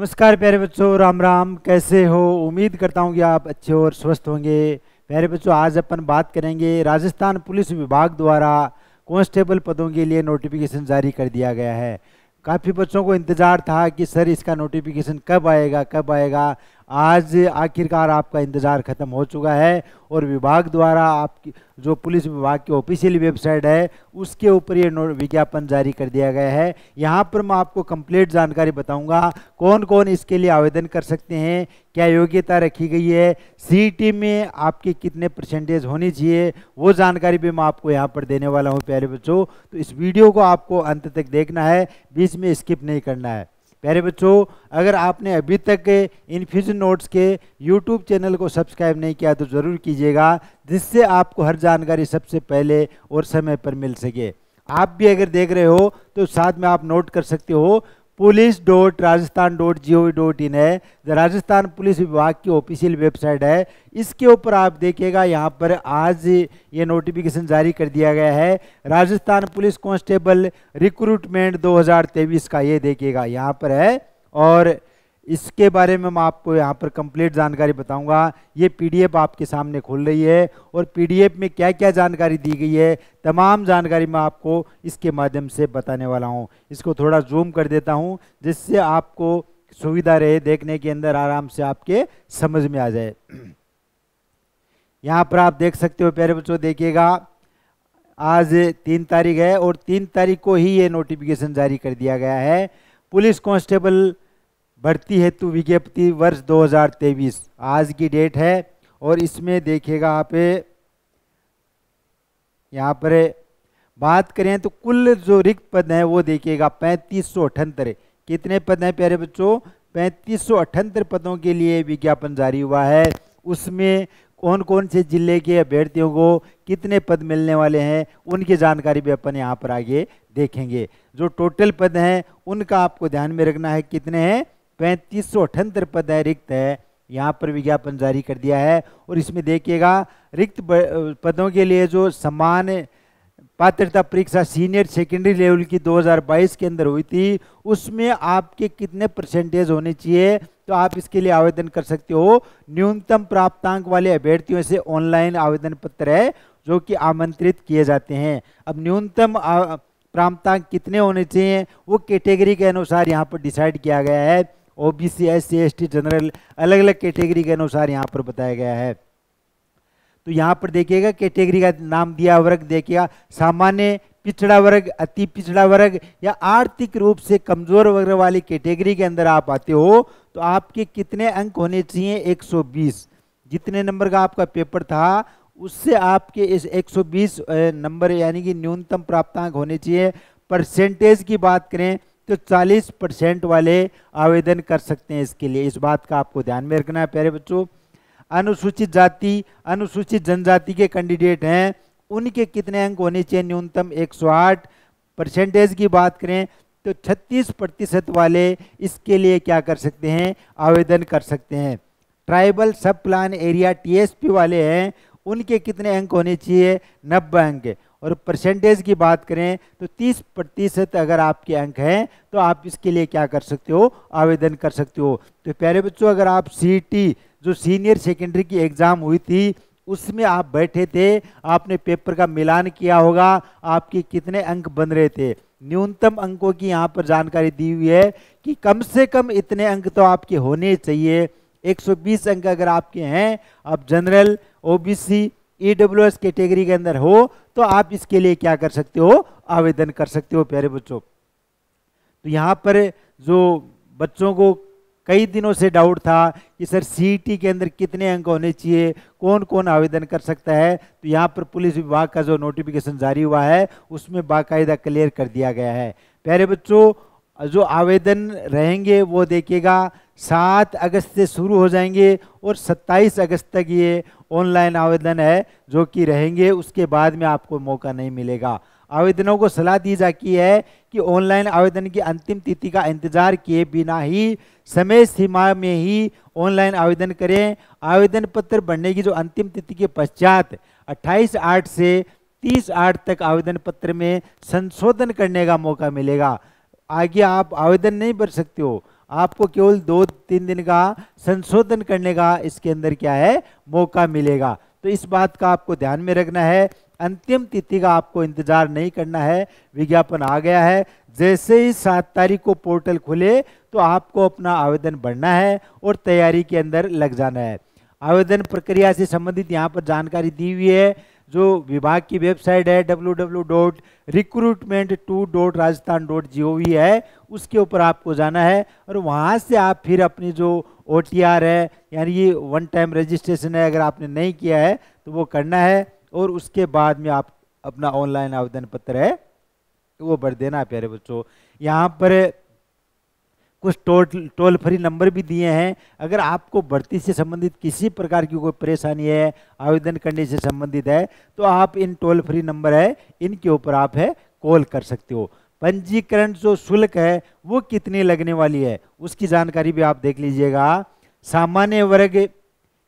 नमस्कार प्यारे बच्चों राम राम कैसे हो उम्मीद करता हूँ कि आप अच्छे और स्वस्थ होंगे प्यारे बच्चों आज अपन बात करेंगे राजस्थान पुलिस विभाग द्वारा कांस्टेबल पदों के लिए नोटिफिकेशन जारी कर दिया गया है काफ़ी बच्चों को इंतज़ार था कि सर इसका नोटिफिकेशन कब आएगा कब आएगा आज आखिरकार आपका इंतज़ार ख़त्म हो चुका है और विभाग द्वारा आपकी जो पुलिस विभाग की ऑफिशियल वेबसाइट है उसके ऊपर ये विज्ञापन जारी कर दिया गया है यहाँ पर मैं आपको कंप्लीट जानकारी बताऊँगा कौन कौन इसके लिए आवेदन कर सकते हैं क्या योग्यता रखी गई है सी में आपके कितने परसेंटेज होनी चाहिए वो जानकारी भी मैं आपको यहाँ पर देने वाला हूँ प्यारे बच्चों तो इस वीडियो को आपको अंत तक देखना है बीच में स्किप नहीं करना है प्यारे बच्चों अगर आपने अभी तक इन्फ्यूजन नोट्स के यूट्यूब चैनल को सब्सक्राइब नहीं किया तो ज़रूर कीजिएगा जिससे आपको हर जानकारी सबसे पहले और समय पर मिल सके आप भी अगर देख रहे हो तो साथ में आप नोट कर सकते हो police dot Rajasthan dot G O dot in है राजस्थान पुलिस विभाग की ऑफिशियल वेबसाइट है इसके ऊपर आप देखिएगा यहाँ पर आज ये नोटिफिकेशन जारी कर दिया गया है राजस्थान पुलिस कांस्टेबल रिक्रूटमेंट 2023 का ये देखिएगा यहाँ पर है और इसके बारे में मैं आपको यहाँ पर कंप्लीट जानकारी बताऊंगा ये पीडीएफ आपके सामने खुल रही है और पीडीएफ में क्या क्या जानकारी दी गई है तमाम जानकारी मैं आपको इसके माध्यम से बताने वाला हूँ इसको थोड़ा जूम कर देता हूँ जिससे आपको सुविधा रहे देखने के अंदर आराम से आपके समझ में आ जाए यहाँ पर आप देख सकते हो प्यारे बच्चों देखिएगा आज तीन तारीख है और तीन तारीख को ही ये नोटिफिकेशन जारी कर दिया गया है पुलिस कांस्टेबल भर्ती हेतु तो विज्ञप्ति वर्ष 2023 आज की डेट है और इसमें देखिएगा आप यहाँ पर बात करें तो कुल जो रिक्त पद हैं वो देखिएगा पैंतीस सौ अठहत्तर कितने पद हैं प्यारे बच्चों पैंतीस सौ अठहत्तर पदों के लिए विज्ञापन जारी हुआ है उसमें कौन कौन से जिले के अभ्यर्थियों को कितने पद मिलने वाले हैं उनकी जानकारी भी अपन यहाँ पर आगे देखेंगे जो टोटल पद हैं उनका आपको ध्यान में रखना है कितने हैं पैंतीस सौ अठहत्तर पद है रिक्त है यहाँ पर विज्ञापन जारी कर दिया है और इसमें देखिएगा रिक्त पदों के लिए जो समान पात्रता परीक्षा सीनियर सेकेंडरी लेवल की 2022 के अंदर हुई थी उसमें आपके कितने परसेंटेज होने चाहिए तो आप इसके लिए आवेदन कर सकते हो न्यूनतम प्राप्तांक वाले अभ्यर्थियों से ऑनलाइन आवेदन पत्र है जो कि आमंत्रित किए जाते हैं अब न्यूनतम प्राप्तांक कितने होने चाहिए वो कैटेगरी के अनुसार यहाँ पर डिसाइड किया गया है O B C S C S T general अलग अलग कैटेगरी के अनुसार यहाँ पर बताया गया है तो यहाँ पर देखिएगा कैटेगरी का नाम दिया वर्ग देखिएगा सामान्य पिछड़ा वर्ग अति पिछड़ा वर्ग या आर्थिक रूप से कमजोर वर्ग वाली कैटेगरी के अंदर आप आते हो तो आपके कितने अंक होने चाहिए 120 जितने नंबर का आपका पेपर था उससे आपके इस 120 नंबर यानी कि न्यूनतम प्राप्तांक होने चाहिए परसेंटेज की बात करें तो 40 परसेंट वाले आवेदन कर सकते हैं इसके लिए इस बात का आपको ध्यान में रखना है प्यारे बच्चों अनुसूचित जाति अनुसूचित जनजाति के कैंडिडेट हैं उनके कितने अंक होने चाहिए न्यूनतम 108 परसेंटेज की बात करें तो 36 प्रतिशत वाले इसके लिए क्या कर सकते हैं आवेदन कर सकते हैं ट्राइबल सब प्लान एरिया टीएसपी वाले हैं उनके कितने अंक होने चाहिए नब्बे अंक और परसेंटेज की बात करें तो 30 प्रतिशत अगर आपके अंक हैं तो आप इसके लिए क्या कर सकते हो आवेदन कर सकते हो तो प्यारे बच्चों अगर आप सी e जो सीनियर सेकेंडरी की एग्ज़ाम हुई थी उसमें आप बैठे थे आपने पेपर का मिलान किया होगा आपके कितने अंक बन रहे थे न्यूनतम अंकों की यहाँ पर जानकारी दी हुई है कि कम से कम इतने अंक तो आपके होने चाहिए 120 अंक अगर आपके हैं आप general OBC EW S category के अंदर हो तो आप इसके लिए क्या कर सकते हो आवेदन कर सकते हो प्यारे बच्चों तो यहाँ पर जो बच्चों को कई दिनों से डाउट था कि सर सीईटी e के अंदर कितने अंक होने चाहिए कौन कौन आवेदन कर सकता है तो यहाँ पर पुलिस विभाग का जो नोटिफिकेशन जारी हुआ है उसमें बाकायदा क्लियर कर दिया गया है प्यारे बच्चों जो आवेदन रहेंगे वो देखेगा सात अगस्त से शुरू हो जाएंगे और सत्ताईस अगस्त तक ये ऑनलाइन आवेदन है जो कि रहेंगे उसके बाद में आपको मौका नहीं मिलेगा आवेदनों को सलाह दी जाती है कि ऑनलाइन आवेदन की अंतिम तिथि का इंतजार किए बिना ही समय सीमा में ही ऑनलाइन आवेदन करें आवेदन पत्र भरने की जो अंतिम तिथि के पश्चात 28 आठ से 30 आठ तक आवेदन पत्र में संशोधन करने का मौका मिलेगा आगे आप आवेदन नहीं भर सकते हो आपको केवल दो तीन दिन का संशोधन करने का इसके अंदर क्या है मौका मिलेगा तो इस बात का आपको ध्यान में रखना है अंतिम तिथि का आपको इंतजार नहीं करना है विज्ञापन आ गया है जैसे ही सात तारीख को पोर्टल खुले तो आपको अपना आवेदन भरना है और तैयारी के अंदर लग जाना है आवेदन प्रक्रिया से संबंधित यहाँ पर जानकारी दी हुई है जो विभाग की वेबसाइट है W W dot recruitment two dot Rajasthan dot G O V है उसके ऊपर आपको जाना है और वहाँ से आप फिर अपनी जो ओ टी आर है यानी ये वन टाइम रजिस्ट्रेशन है अगर आपने नहीं किया है तो वो करना है और उसके बाद में आप अपना ऑनलाइन आवेदन पत्र है वो भर देना प्यारे बच्चों यहाँ पर कुछ टोल टोल फ्री नंबर भी दिए हैं अगर आपको भर्ती से संबंधित किसी प्रकार की कोई परेशानी है आवेदन करने से संबंधित है तो आप इन टोल फ्री नंबर है इनके ऊपर आप है कॉल कर सकते हो पंजीकरण जो शुल्क है वो कितनी लगने वाली है उसकी जानकारी भी आप देख लीजिएगा सामान्य वर्ग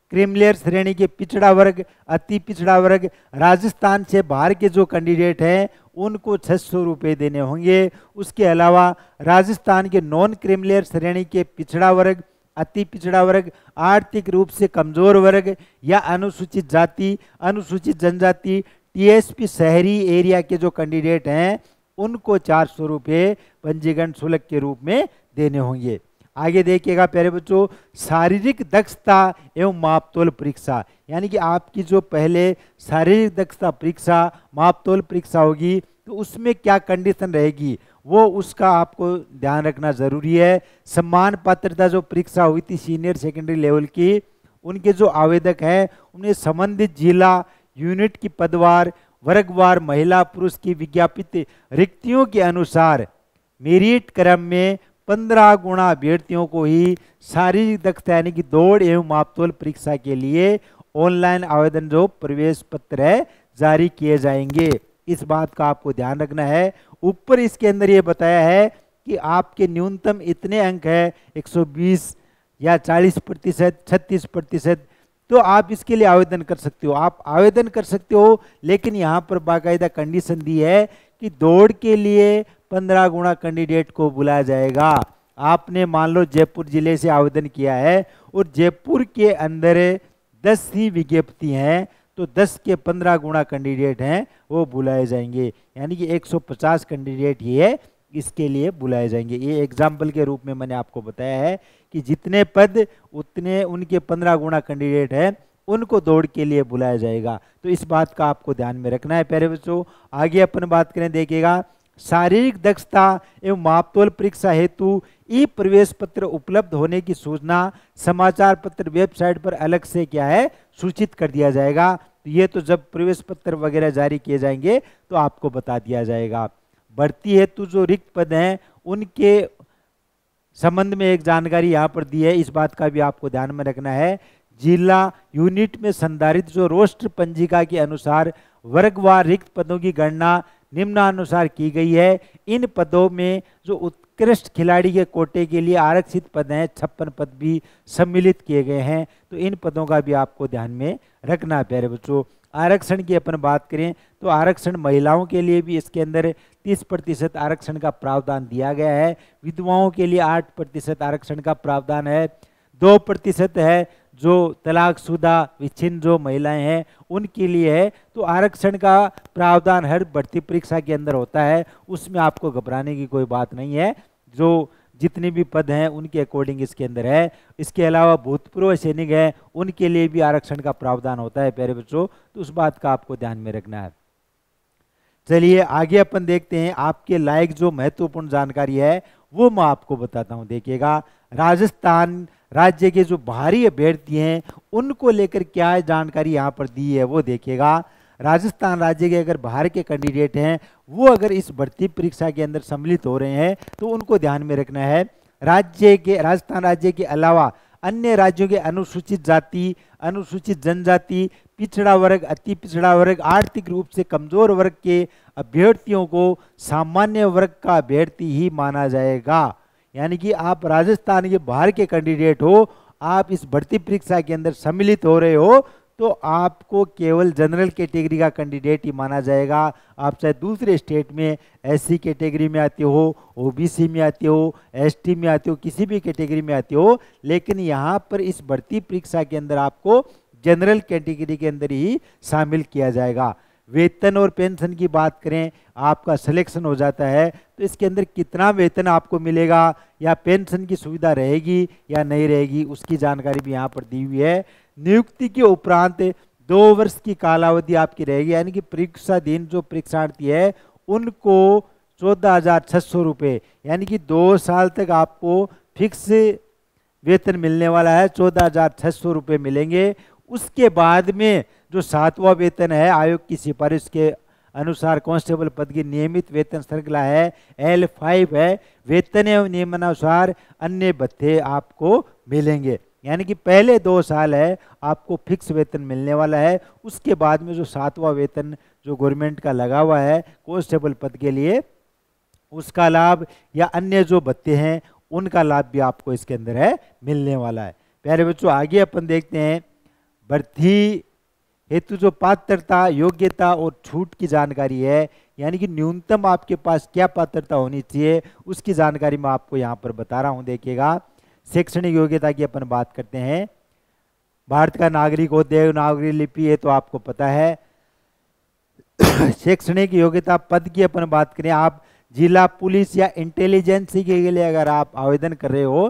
क्रिमलेयर श्रेणी के पिछड़ा वर्ग अति पिछड़ा वर्ग राजस्थान से बाहर के जो कैंडिडेट हैं उनको छः सौ रुपये देने होंगे उसके अलावा राजस्थान के नॉन क्रिमिलियर श्रेणी के पिछड़ा वर्ग अति पिछड़ा वर्ग आर्थिक रूप से कमजोर वर्ग या अनुसूचित जाति अनुसूचित जनजाति टीएसपी शहरी एरिया के जो कैंडिडेट हैं उनको चार सौ रुपये पंजीकरण शुल्क के रूप में देने होंगे आगे देखिएगा प्यारे बच्चों शारीरिक दक्षता एवं मापतोल परीक्षा यानी कि आपकी जो पहले शारीरिक दक्षता परीक्षा मापतोल परीक्षा होगी तो उसमें क्या कंडीशन रहेगी वो उसका आपको ध्यान रखना जरूरी है सम्मान पात्रता जो परीक्षा हुई थी सीनियर सेकेंडरी लेवल की उनके जो आवेदक हैं उन्हें संबंधित जिला यूनिट की पदवार वर्गवार महिला पुरुष की विज्ञापित रिक्तियों के अनुसार मेरिट क्रम में पंद्रह गुणा अभ्यर्थियों को ही शारीरिक दक्षता यानी कि दौड़ एवं मापतोल परीक्षा के लिए ऑनलाइन आवेदन जो प्रवेश पत्र है जारी किए जाएंगे इस बात का आपको ध्यान रखना है ऊपर इसके अंदर ये बताया है कि आपके न्यूनतम इतने अंक है 120 या 40 प्रतिशत छत्तीस प्रतिशत तो आप इसके लिए आवेदन कर सकते हो आप आवेदन कर सकते हो लेकिन यहाँ पर बाकायदा कंडीशन दी है कि दौड़ के लिए पंद्रह गुणा कैंडिडेट को बुलाया जाएगा आपने मान लो जयपुर जिले से आवेदन किया है और जयपुर के अंदर दस ही विज्ञप्ति हैं तो दस के पंद्रह गुणा कैंडिडेट हैं वो बुलाए जाएंगे यानी कि पचास कैंडिडेट ही है इसके लिए बुलाए जाएंगे ये एग्जाम्पल के रूप में मैंने आपको बताया है कि जितने पद उतने उनके पंद्रह गुणा कैंडिडेट हैं उनको दौड़ के लिए बुलाया जाएगा तो इस बात का आपको ध्यान में रखना है प्यारे बच्चों आगे अपन बात करें देखिएगा शारीरिक दक्षता एवं मापतोल परीक्षा हेतु ई प्रवेश पत्र उपलब्ध होने की सूचना समाचार पत्र वेबसाइट पर अलग से क्या है सूचित कर दिया जाएगा तो ये तो जब प्रवेश पत्र वगैरह जारी किए जाएंगे तो आपको बता दिया जाएगा भर्ती हेतु जो रिक्त पद हैं उनके संबंध में एक जानकारी यहाँ पर दी है इस बात का भी आपको ध्यान में रखना है जिला यूनिट में संधारित जो रोस्टर पंजिका के अनुसार वर्गवार रिक्त पदों की गणना निम्नानुसार की गई है इन पदों में जो उत्कृष्ट खिलाड़ी के कोटे के लिए आरक्षित पद हैं छप्पन पद भी सम्मिलित किए गए हैं तो इन पदों का भी आपको ध्यान में रखना प्यारे बच्चों आरक्षण की अपन बात करें तो आरक्षण महिलाओं के लिए भी इसके अंदर 30 प्रतिशत आरक्षण का प्रावधान दिया गया है विधवाओं के लिए 8 प्रतिशत आरक्षण का प्रावधान है दो प्रतिशत है जो तलाकशुदा विच्छिन्न जो महिलाएं हैं उनके लिए है तो आरक्षण का प्रावधान हर भर्ती परीक्षा के अंदर होता है उसमें आपको घबराने की कोई बात नहीं है जो जितने भी पद हैं उनके अकॉर्डिंग इसके अंदर है इसके अलावा भूतपूर्व सैनिक हैं उनके लिए भी आरक्षण का प्रावधान होता है प्यारे बच्चों तो उस बात का आपको ध्यान में रखना है चलिए आगे अपन देखते हैं आपके लायक जो महत्वपूर्ण जानकारी है वो मैं आपको बताता हूँ देखिएगा राजस्थान राज्य के जो बाहरी अभ्यर्थी हैं उनको लेकर क्या जानकारी यहाँ पर दी है वो देखिएगा राजस्थान राज्य के अगर बाहर के कैंडिडेट हैं वो अगर इस भर्ती परीक्षा के अंदर सम्मिलित हो रहे हैं तो उनको ध्यान में रखना है राज्य के राजस्थान राज्य के अलावा अन्य राज्यों के अनुसूचित जाति अनुसूचित जनजाति पिछड़ा वर्ग अति पिछड़ा वर्ग आर्थिक रूप से कमजोर वर्ग के अभ्यर्थियों को सामान्य वर्ग का अभ्यर्थी ही माना जाएगा यानी कि आप राजस्थान के बाहर के कैंडिडेट हो आप इस भर्ती परीक्षा के अंदर सम्मिलित हो रहे हो तो आपको केवल जनरल कैटेगरी का कैंडिडेट ही माना जाएगा आप चाहे दूसरे स्टेट में एससी कैटेगरी में आते हो ओबीसी में आते हो एसटी में आते हो किसी भी कैटेगरी में आते हो लेकिन यहाँ पर इस भर्ती परीक्षा के अंदर आपको जनरल कैटेगरी के अंदर ही शामिल किया जाएगा वेतन और पेंशन की बात करें आपका सिलेक्शन हो जाता है तो इसके अंदर कितना वेतन आपको मिलेगा या पेंशन की सुविधा रहेगी या नहीं रहेगी उसकी जानकारी भी यहाँ पर दी हुई है नियुक्ति के उपरांत दो वर्ष की कालावधि आपकी रहेगी यानी कि परीक्षा दिन जो परीक्षार्थी है उनको चौदह हज़ार छः सौ रुपये यानी कि दो साल तक आपको फिक्स वेतन मिलने वाला है चौदह हज़ार छः सौ रुपये मिलेंगे उसके बाद में जो सातवां वेतन है आयोग की सिफारिश के अनुसार कांस्टेबल पद की नियमित वेतन श्रृंखला है एल फाइव है वेतन एवं नियमानुसार अन्य भत्ते आपको मिलेंगे यानी कि पहले दो साल है आपको फिक्स वेतन मिलने वाला है उसके बाद में जो सातवां वेतन जो गवर्नमेंट का लगा हुआ है कॉन्स्टेबल पद के लिए उसका लाभ या अन्य जो भत्ते हैं उनका लाभ भी आपको इसके अंदर है मिलने वाला है प्यारे बच्चों आगे अपन देखते हैं भर्ती हेतु जो पात्रता योग्यता और छूट की जानकारी है यानी कि न्यूनतम आपके पास क्या पात्रता होनी चाहिए उसकी जानकारी मैं आपको यहाँ पर बता रहा हूँ देखिएगा शैक्षणिक योग्यता की अपन बात करते हैं भारत का नागरिक हो देवनागरी लिपि है तो आपको पता है शैक्षणिक योग्यता पद की अपन बात करें आप जिला पुलिस या इंटेलिजेंसी के लिए अगर आप आवेदन कर रहे हो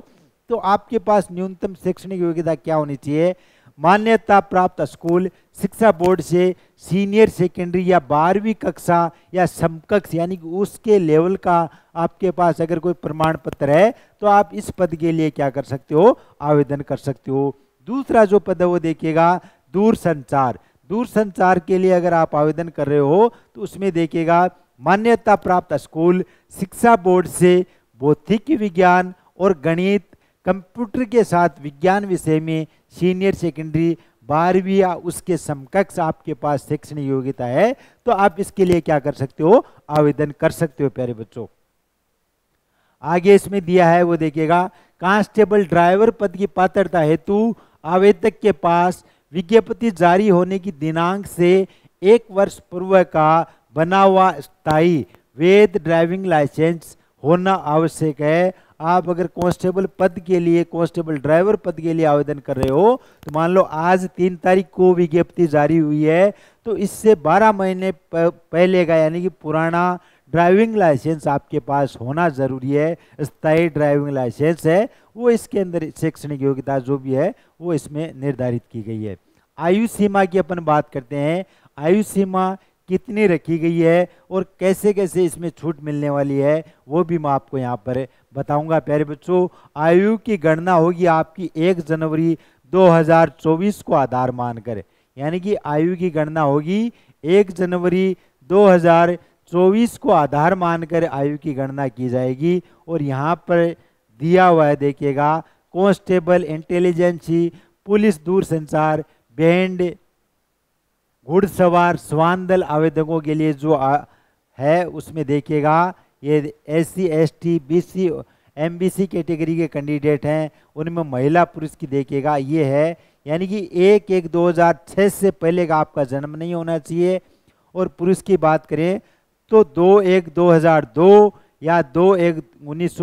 तो आपके पास न्यूनतम शैक्षणिक योग्यता क्या होनी चाहिए मान्यता प्राप्त स्कूल शिक्षा बोर्ड से सीनियर सेकेंडरी या बारहवीं कक्षा या समकक्ष यानी कि उसके लेवल का आपके पास अगर कोई प्रमाण पत्र है तो आप इस पद के लिए क्या कर सकते हो आवेदन कर सकते हो दूसरा जो पद है वो देखिएगा दूर संचार दूर संचार के लिए अगर आप आवेदन कर रहे हो तो उसमें देखिएगा मान्यता प्राप्त स्कूल शिक्षा बोर्ड से भौतिक विज्ञान और गणित कंप्यूटर के साथ विज्ञान विषय में सीनियर सेकेंडरी बारहवीं या उसके समकक्ष आपके पास शैक्षणिक योग्यता है तो आप इसके लिए क्या कर सकते हो आवेदन कर सकते हो प्यारे बच्चों आगे इसमें दिया है वो देखिएगा कांस्टेबल ड्राइवर पद की पात्रता हेतु आवेदक के पास विज्ञप्ति जारी होने की दिनांक से एक वर्ष पूर्व का बना हुआ स्थायी वेद ड्राइविंग लाइसेंस होना आवश्यक है आप अगर कांस्टेबल पद के लिए कांस्टेबल ड्राइवर पद के लिए आवेदन कर रहे हो तो मान लो आज तीन तारीख को विज्ञप्ति जारी हुई है तो इससे बारह महीने पहले का यानी कि पुराना ड्राइविंग लाइसेंस आपके पास होना ज़रूरी है स्थायी ड्राइविंग लाइसेंस है वो इसके अंदर शैक्षणिक योग्यता जो भी है वो इसमें निर्धारित की गई है आयु सीमा की अपन बात करते हैं आयु सीमा कितनी रखी गई है और कैसे कैसे इसमें छूट मिलने वाली है वो भी मैं आपको यहाँ पर बताऊंगा प्यारे बच्चों आयु की गणना होगी आपकी एक जनवरी 2024 को आधार मानकर यानी कि आयु की गणना होगी एक जनवरी 2024 को आधार मानकर आयु की गणना की जाएगी और यहाँ पर दिया हुआ है देखिएगा कॉन्स्टेबल इंटेलिजेंसी पुलिस दूरसंचार बैंड घुड़सवार स्वान दल आवेदकों के लिए जो आ, है उसमें देखिएगा ये S C S T B C M B C category के कैंडिडेट हैं उनमें महिला पुरुष की देखिएगा ये है यानी कि एक एक 2006 से पहले का आपका जन्म नहीं होना चाहिए और पुरुष की बात करें तो दो एक 2002 या दो एक उन्नीस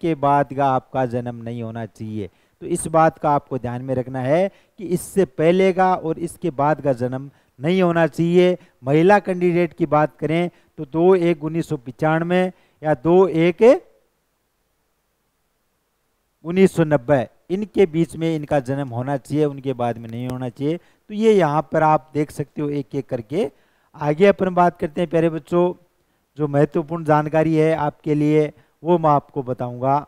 के बाद का आपका जन्म नहीं होना चाहिए तो इस बात का आपको ध्यान में रखना है कि इससे पहले का और इसके बाद का जन्म नहीं होना चाहिए महिला कैंडिडेट की बात करें तो दो एक उन्नीस सौ या दो एक उन्नीस सौ नब्बे इनके बीच में इनका जन्म होना चाहिए उनके बाद में नहीं होना चाहिए तो ये यहाँ पर आप देख सकते हो एक एक करके आगे अपन बात करते हैं प्यारे बच्चों जो महत्वपूर्ण जानकारी है आपके लिए वो मैं आपको बताऊंगा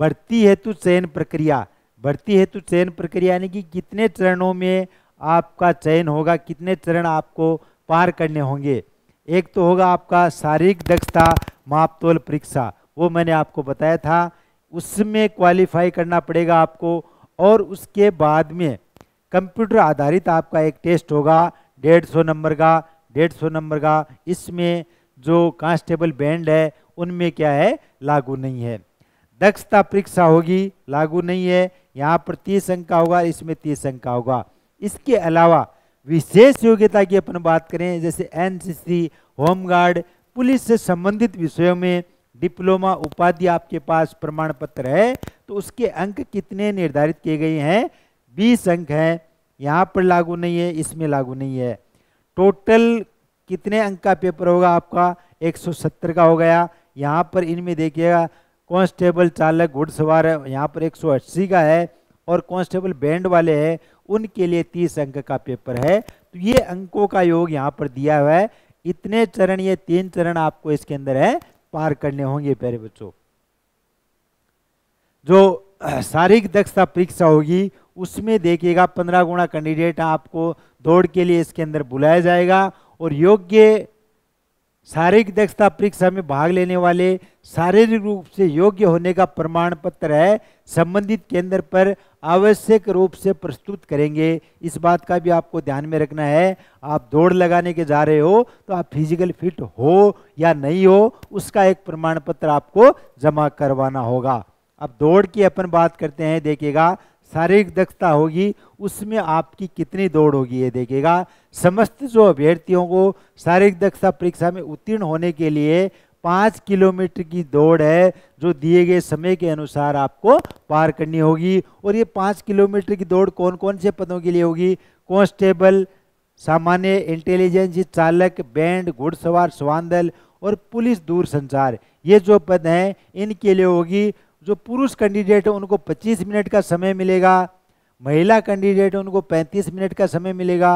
बढ़ती हेतु चयन प्रक्रिया बढ़ती हेतु चयन प्रक्रिया यानी कि कितने चरणों में आपका चयन होगा कितने चरण आपको पार करने होंगे एक तो होगा आपका शारीरिक दक्षता मापतोल परीक्षा वो मैंने आपको बताया था उसमें क्वालिफाई करना पड़ेगा आपको और उसके बाद में कंप्यूटर आधारित आपका एक टेस्ट होगा डेढ़ सौ नंबर का डेढ़ सौ नंबर का इसमें जो कांस्टेबल बैंड है उनमें क्या है लागू नहीं है दक्षता परीक्षा होगी लागू नहीं है यहाँ पर तीस अंक का होगा इसमें तीस अंक का होगा इसके अलावा विशेष योग्यता की अपन बात करें जैसे एनसीसी होमगार्ड पुलिस से संबंधित विषयों में डिप्लोमा उपाधि आपके पास प्रमाण पत्र है तो उसके अंक कितने निर्धारित किए गए हैं बीस अंक हैं यहाँ पर लागू नहीं है इसमें लागू नहीं है टोटल कितने अंक का पेपर होगा आपका 170 का हो गया यहाँ पर इनमें देखिएगा कांस्टेबल चालक घुड़सवार यहाँ पर 180 का है और कांस्टेबल बैंड वाले हैं उनके लिए 30 अंक का पेपर है तो ये अंकों का योग यहाँ पर दिया हुआ है इतने चरण ये तीन चरण आपको इसके अंदर है पार करने होंगे प्यारे बच्चों जो शारीरिक दक्षता परीक्षा होगी उसमें देखिएगा पंद्रह गुणा कैंडिडेट आपको दौड़ के लिए इसके अंदर बुलाया जाएगा और योग्य शारीरिक दक्षता परीक्षा में भाग लेने वाले शारीरिक रूप से योग्य होने का प्रमाण पत्र है संबंधित केंद्र पर आवश्यक रूप से प्रस्तुत करेंगे इस बात का भी आपको ध्यान में रखना है आप दौड़ लगाने के जा रहे हो तो आप फिजिकल फिट हो या नहीं हो उसका एक प्रमाण पत्र आपको जमा करवाना होगा अब दौड़ की अपन बात करते हैं देखिएगा शारीरिक दक्षता होगी उसमें आपकी कितनी दौड़ होगी ये देखेगा समस्त जो अभ्यर्थियों को शारीरिक दक्षता परीक्षा में उत्तीर्ण होने के लिए पाँच किलोमीटर की दौड़ है जो दिए गए समय के अनुसार आपको पार करनी होगी और ये पाँच किलोमीटर की दौड़ कौन कौन से पदों के लिए होगी कॉन्स्टेबल सामान्य इंटेलिजेंस चालक बैंड घुड़सवार स्वान दल और पुलिस दूर संचार ये जो पद हैं इनके लिए होगी जो पुरुष कैंडिडेट है उनको 25 मिनट का समय मिलेगा महिला कैंडिडेट है उनको 35 मिनट का समय मिलेगा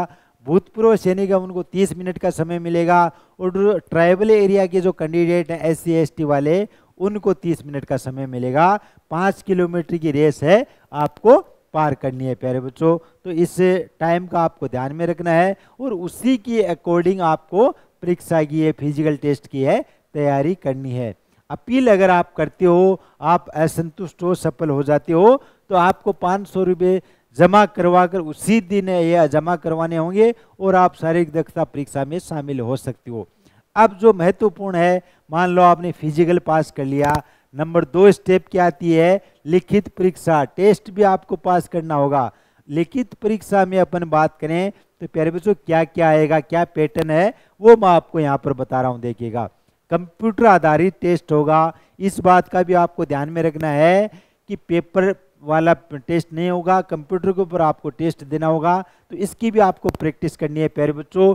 भूतपूर्व सैनिक है उनको 30 मिनट का समय मिलेगा और ट्राइबल एरिया के जो कैंडिडेट हैं एस सी वाले उनको 30 मिनट का समय मिलेगा पाँच किलोमीटर की रेस है आपको पार करनी है प्यारे बच्चों तो इस टाइम का आपको ध्यान में रखना है और उसी के अकॉर्डिंग आपको परीक्षा की है फिजिकल टेस्ट की है तैयारी करनी है अपील अगर आप करते हो आप असंतुष्ट हो सफल हो जाते हो तो आपको पाँच सौ रुपये जमा करवा कर उसी दिन यह जमा करवाने होंगे और आप शारीरिक दक्षता परीक्षा में शामिल हो सकते हो अब जो महत्वपूर्ण है मान लो आपने फिजिकल पास कर लिया नंबर दो स्टेप क्या आती है लिखित परीक्षा टेस्ट भी आपको पास करना होगा लिखित परीक्षा में अपन बात करें तो प्यारे बच्चों क्या क्या आएगा क्या पैटर्न है वो मैं आपको यहाँ पर बता रहा हूँ देखिएगा कंप्यूटर आधारित टेस्ट होगा इस बात का भी आपको ध्यान में रखना है कि पेपर वाला टेस्ट नहीं होगा कंप्यूटर के ऊपर आपको टेस्ट देना होगा तो इसकी भी आपको प्रैक्टिस करनी है प्यारे बच्चों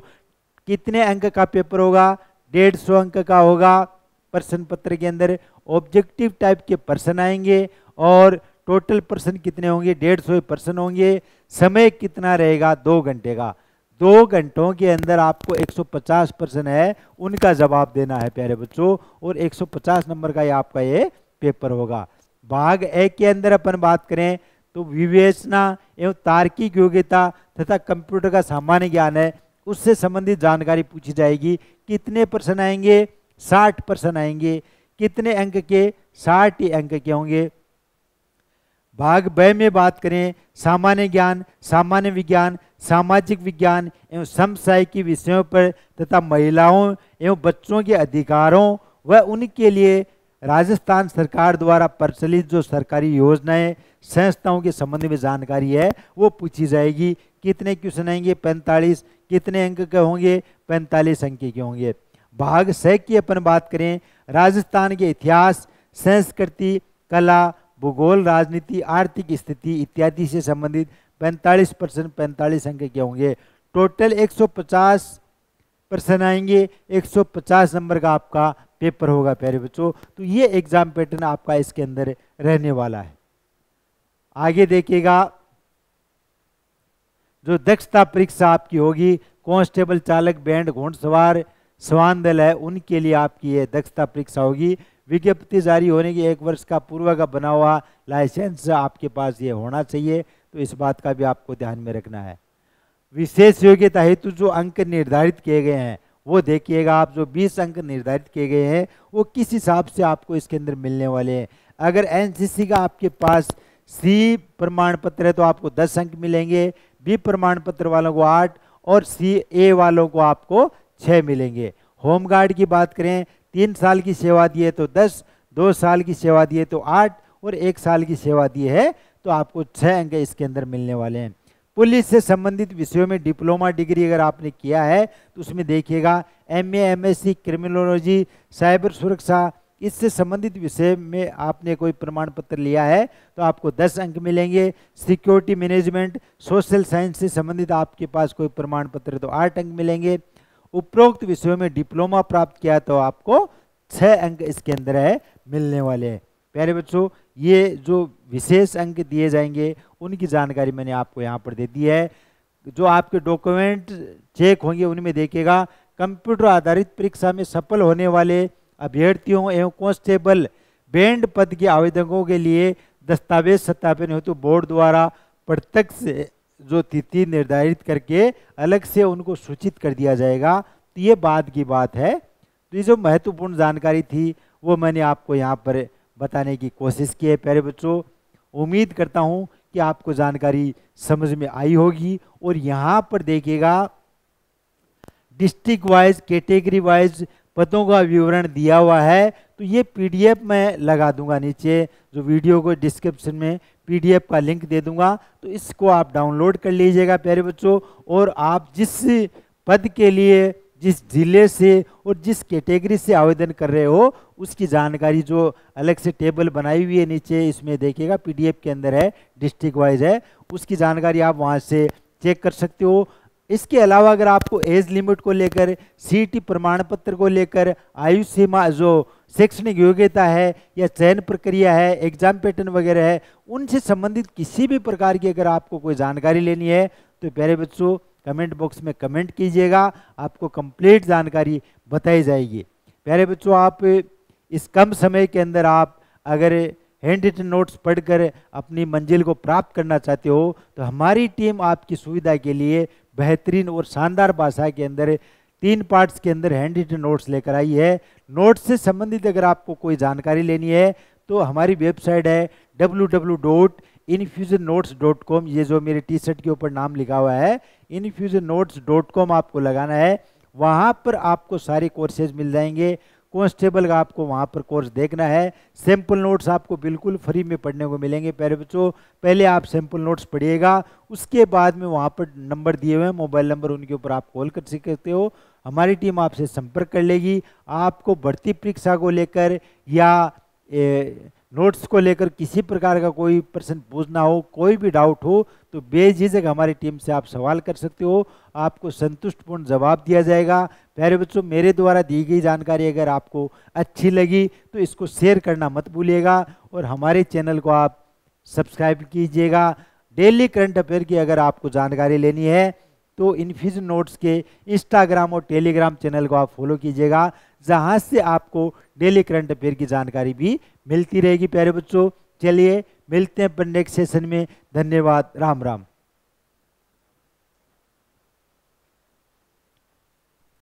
कितने अंक का पेपर होगा डेढ़ सौ अंक का होगा प्रश्न पत्र के अंदर ऑब्जेक्टिव टाइप के प्रश्न आएंगे और टोटल प्रश्न कितने होंगे डेढ़ सौ प्रश्न होंगे समय कितना रहेगा दो घंटे का दो घंटों के अंदर आपको 150 परसेंट है उनका जवाब देना है प्यारे बच्चों और 150 नंबर का ये आपका ये पेपर होगा भाग ए के अंदर अपन बात करें तो विवेचना एवं तार्किक योग्यता तथा कंप्यूटर का सामान्य ज्ञान है उससे संबंधित जानकारी पूछी जाएगी कितने परसेंट आएंगे 60 परसेंट आएंगे कितने अंक के 60 अंक के होंगे भाग ब में बात करें सामान्य ज्ञान सामान्य विज्ञान सामाजिक विज्ञान एवं की विषयों पर तथा महिलाओं एवं बच्चों के अधिकारों व उनके लिए राजस्थान सरकार द्वारा प्रचलित जो सरकारी योजनाएं संस्थाओं के संबंध में जानकारी है वो पूछी जाएगी कितने क्वेश्चन आएंगे पैंतालीस कितने अंक के होंगे पैंतालीस अंक के होंगे भाग स की अपन बात करें राजस्थान के इतिहास संस्कृति कला भूगोल राजनीति आर्थिक स्थिति इत्यादि से संबंधित 45 परसेंट पैंतालीस अंक के होंगे टोटल 150 परसेंट आएंगे 150 नंबर का आपका पेपर होगा प्यारे बच्चों तो ये एग्ज़ाम पैटर्न आपका इसके अंदर रहने वाला है आगे देखिएगा जो दक्षता परीक्षा आपकी होगी कांस्टेबल चालक बैंड घोड़सवार सवान दल है उनके लिए आपकी ये दक्षता परीक्षा होगी विज्ञप्ति जारी होने के एक वर्ष का पूर्व का बना हुआ लाइसेंस आपके पास ये होना चाहिए तो इस बात का भी आपको ध्यान में रखना है विशेष योग्यता हेतु जो अंक निर्धारित किए गए हैं वो देखिएगा आप जो 20 अंक निर्धारित किए गए हैं वो किस हिसाब से आपको इसके अंदर मिलने वाले हैं अगर एनसीसी का आपके पास सी प्रमाण पत्र है तो आपको 10 अंक मिलेंगे बी प्रमाण पत्र वालों को आठ और सी ए वालों को आपको छः मिलेंगे होमगार्ड की बात करें तीन साल की सेवा दी है तो दस दो साल की सेवा दी है तो आठ और एक साल की सेवा दी है तो आपको छः अंक इसके अंदर मिलने वाले हैं पुलिस से संबंधित विषयों में डिप्लोमा डिग्री अगर आपने किया है तो उसमें देखिएगा एम एमएससी क्रिमिनोलॉजी साइबर सुरक्षा इससे संबंधित विषय में आपने कोई प्रमाण पत्र लिया है तो आपको 10 अंक मिलेंगे सिक्योरिटी मैनेजमेंट सोशल साइंस से संबंधित आपके पास कोई प्रमाण पत्र तो आठ अंक मिलेंगे उपरोक्त विषयों में डिप्लोमा प्राप्त किया तो आपको छः अंक इसके अंदर है मिलने वाले हैं प्यारे बच्चों ये जो विशेष अंक दिए जाएंगे उनकी जानकारी मैंने आपको यहाँ पर दे दी है जो आपके डॉक्यूमेंट चेक होंगे उनमें देखेगा कंप्यूटर आधारित परीक्षा में सफल होने वाले अभ्यर्थियों एवं कॉन्स्टेबल बैंड पद के आवेदकों के लिए दस्तावेज सत्यापन हेतु बोर्ड द्वारा प्रत्यक्ष जो तिथि निर्धारित करके अलग से उनको सूचित कर दिया जाएगा तो ये बाद की बात है तो ये जो महत्वपूर्ण जानकारी थी वो मैंने आपको यहाँ पर बताने की कोशिश की है प्यारे बच्चों उम्मीद करता हूँ कि आपको जानकारी समझ में आई होगी और यहाँ पर देखिएगा डिस्ट्रिक्ट वाइज कैटेगरी वाइज पदों का विवरण दिया हुआ है तो ये पीडीएफ मैं लगा दूंगा नीचे जो वीडियो को डिस्क्रिप्शन में पीडीएफ का लिंक दे दूंगा तो इसको आप डाउनलोड कर लीजिएगा प्यारे बच्चों और आप जिस पद के लिए जिस जिले से और जिस कैटेगरी से आवेदन कर रहे हो उसकी जानकारी जो अलग से टेबल बनाई हुई है नीचे इसमें देखिएगा पीडीएफ के अंदर है डिस्ट्रिक्ट वाइज है उसकी जानकारी आप वहाँ से चेक कर सकते हो इसके अलावा अगर आपको एज लिमिट को लेकर सीटी प्रमाण पत्र को लेकर आयु सीमा जो शैक्षणिक योग्यता है या चयन प्रक्रिया है एग्जाम पैटर्न वगैरह है उनसे संबंधित किसी भी प्रकार की अगर आपको कोई जानकारी लेनी है तो प्यारे बच्चों कमेंट बॉक्स में कमेंट कीजिएगा आपको कंप्लीट जानकारी बताई जाएगी प्यारे बच्चों आप इस कम समय के अंदर आप अगर हैंड रिटन नोट्स पढ़कर अपनी मंजिल को प्राप्त करना चाहते हो तो हमारी टीम आपकी सुविधा के लिए बेहतरीन और शानदार भाषा के अंदर तीन पार्ट्स के अंदर हैंड रिटन नोट्स लेकर आई है नोट्स से संबंधित अगर आपको कोई जानकारी लेनी है तो हमारी वेबसाइट है W dot infusion notes dot com ये जो मेरे टी शर्ट के ऊपर नाम लिखा हुआ है इनफ्यूजन नोट्स डॉट कॉम आपको लगाना है वहाँ पर आपको सारे कोर्सेज मिल जाएंगे कॉन्स्टेबल का आपको वहाँ पर कोर्स देखना है सैम्पल नोट्स आपको बिल्कुल फ्री में पढ़ने को मिलेंगे पहले बच्चों पहले आप सैम्पल नोट्स पढ़िएगा उसके बाद में वहाँ पर नंबर दिए हुए हैं मोबाइल नंबर उनके ऊपर आप कॉल कर सकते हो हमारी टीम आपसे संपर्क कर लेगी आपको भर्ती परीक्षा को लेकर या ए, नोट्स को लेकर किसी प्रकार का कोई प्रश्न पूछना हो कोई भी डाउट हो तो बेझिझक हमारी टीम से आप सवाल कर सकते हो आपको संतुष्टपूर्ण जवाब दिया जाएगा प्यारे बच्चों मेरे द्वारा दी गई जानकारी अगर आपको अच्छी लगी तो इसको शेयर करना मत भूलिएगा और हमारे चैनल को आप सब्सक्राइब कीजिएगा डेली करंट अफेयर की अगर आपको जानकारी लेनी है तो इन्फ्यूजन नोट्स के इंस्टाग्राम और टेलीग्राम चैनल को आप फॉलो कीजिएगा जहाँ से आपको डेली करंट अफेयर की जानकारी भी मिलती रहेगी प्यारे बच्चों चलिए मिलते हैं अपन नेक्स्ट सेशन में धन्यवाद राम राम